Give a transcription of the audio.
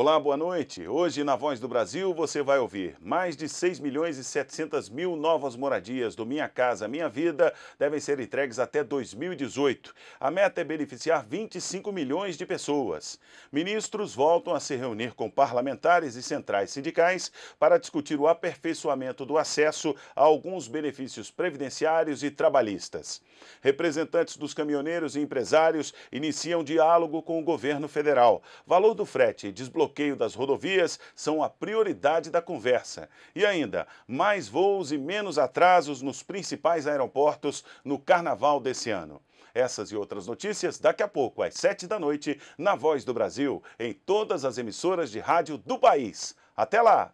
Olá, boa noite. Hoje, na Voz do Brasil, você vai ouvir mais de 6 milhões e 700 mil novas moradias do Minha Casa Minha Vida devem ser entregues até 2018. A meta é beneficiar 25 milhões de pessoas. Ministros voltam a se reunir com parlamentares e centrais sindicais para discutir o aperfeiçoamento do acesso a alguns benefícios previdenciários e trabalhistas. Representantes dos caminhoneiros e empresários iniciam diálogo com o governo federal. Valor do frete desbloqueado bloqueio das rodovias são a prioridade da conversa. E ainda, mais voos e menos atrasos nos principais aeroportos no carnaval desse ano. Essas e outras notícias daqui a pouco, às 7 da noite, na Voz do Brasil, em todas as emissoras de rádio do país. Até lá!